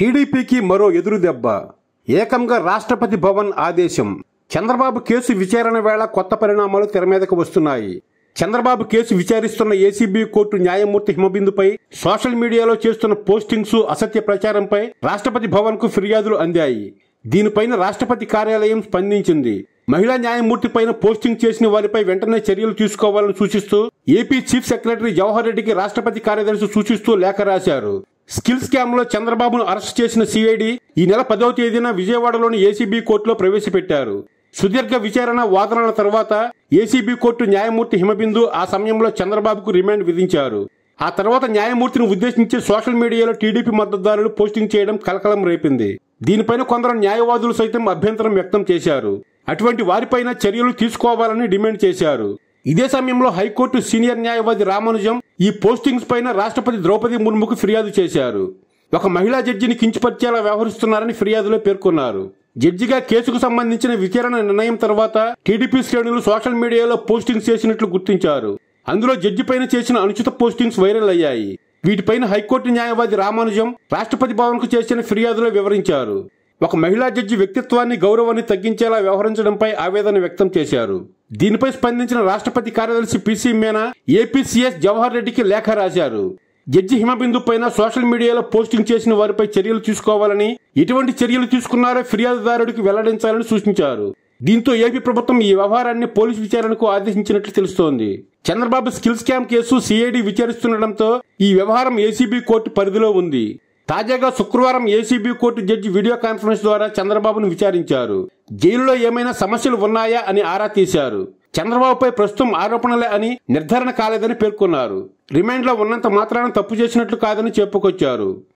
టీడీపీకి మరో ఎదురు దెబ్బ ఏకంగా రాష్ట్రపతి భవన్ ఆదేశం చంద్రబాబు కేసు విచారణ వేళ కొత్త పరిణామాలు తెర మీదకు వస్తున్నాయి చంద్రబాబు కేసు విచారిస్తున్న ఏసీబీ కోర్టు న్యాయమూర్తి హిమబిందుపై సోషల్ మీడియాలో చేస్తున్న పోస్టింగ్స్ అసత్య ప్రచారంపై రాష్ట్రపతి భవన్ కు ఫిర్యాదులు అందాయి దీనిపైన రాష్ట్రపతి కార్యాలయం స్పందించింది మహిళా న్యాయమూర్తి పైన పోస్టింగ్ చేసిన వారిపై వెంటనే చర్యలు తీసుకోవాలని సూచిస్తూ ఏపీ చీఫ్ సెక్రటరీ జవహర్ రెడ్డికి రాష్ట్రపతి కార్యదర్శి సూచిస్తూ లేఖ రాశారు స్కిల్ స్కామ్లో చంద్రబాబును అరెస్ట్ చేసిన సిఐడి ఈ నెల పదవ తేదీన విజయవాడలోని ఏసీబీ కోర్టులో ప్రవేశపెట్టారు సుదీర్ఘ విచారణ వాదనల తర్వాత ఏసీబీ కోర్టు న్యాయమూర్తి హిమబిందు ఆ సమయంలో చంద్రబాబుకు రిమాండ్ విధించారు ఆ తర్వాత న్యాయమూర్తిని ఉద్దేశించి సోషల్ మీడియాలో టీడీపీ మద్దతుదారులు పోస్టింగ్ చేయడం కలకలం రేపింది దీనిపైన కొందరు న్యాయవాదులు సైతం అభ్యంతరం వ్యక్తం చేశారు అటువంటి వారిపైన చర్యలు తీసుకోవాలని డిమాండ్ చేశారు ఇదే సమయంలో హైకోర్టు సీనియర్ న్యాయవాది రామానుజం ఈ పోస్టింగ్స్ పైన రాష్ట్రపతి ద్రౌపది ముర్ముకు ఫిర్యాదు చేశారు ఒక మహిళా జడ్జిని కించిపరిచేలా వ్యవహరిస్తున్నారని ఫిర్యాదులో పేర్కొన్నారు జడ్జిగా కేసుకు సంబంధించిన విచారణ నిర్ణయం తర్వాత టీడీపీ శ్రేణులు సోషల్ మీడియాలో పోస్టింగ్స్ చేసినట్లు గుర్తించారు అందులో జడ్జి పైన చేసిన అనుచిత పోస్టింగ్స్ వైరల్ అయ్యాయి వీటిపైన హైకోర్టు న్యాయవాది రామానుజం రాష్ట్రపతి భవన్కు చేసిన ఫిర్యాదులో వివరించారు ఒక మహిళా జడ్జి వ్యక్తిత్వాన్ని గౌరవాన్ని తగ్గించేలా వ్యవహరించడంపై ఆవేదన వ్యక్తం చేశారు దీనిపై స్పందించిన రాష్ట్రపతి కార్యదర్శి పిసి మేనా ఏపీసీఎస్ జవహర్ రెడ్డికి లేఖ రాశారు జడ్జి హిమబిందు పైన సోషల్ మీడియాలో పోస్టింగ్ చేసిన వారిపై చర్యలు తీసుకోవాలని ఎటువంటి చర్యలు తీసుకున్నారో ఫిర్యాదుదారుడికి వెల్లడించాలని సూచించారు దీంతో ఏపీ ప్రభుత్వం ఈ వ్యవహారాన్ని పోలీసు విచారణకు ఆదేశించినట్లు తెలుస్తోంది Chandrababu skill scam case CID విచారిస్తుండటంతో ఈ వ్యవహారం ఏసీబీ కోర్టు పరిధిలో ఉంది తాజాగా శుక్రవారం ACB court judge video conference ద్వారా చంద్రబాబును విచారించారు జైలులో ఏమైనా సమస్యలు ఉన్నాయా అని ఆరా తీశారు చంద్రబాబుపై ప్రస్తుతం ఆరోపణలే అని నిర్ధారణ కాలేదని పేర్కొన్నారు రిమాండ్లో ఉన్నంత మాత్రాన తప్పు చేసినట్లు కాదని చెప్పుకొచ్చారు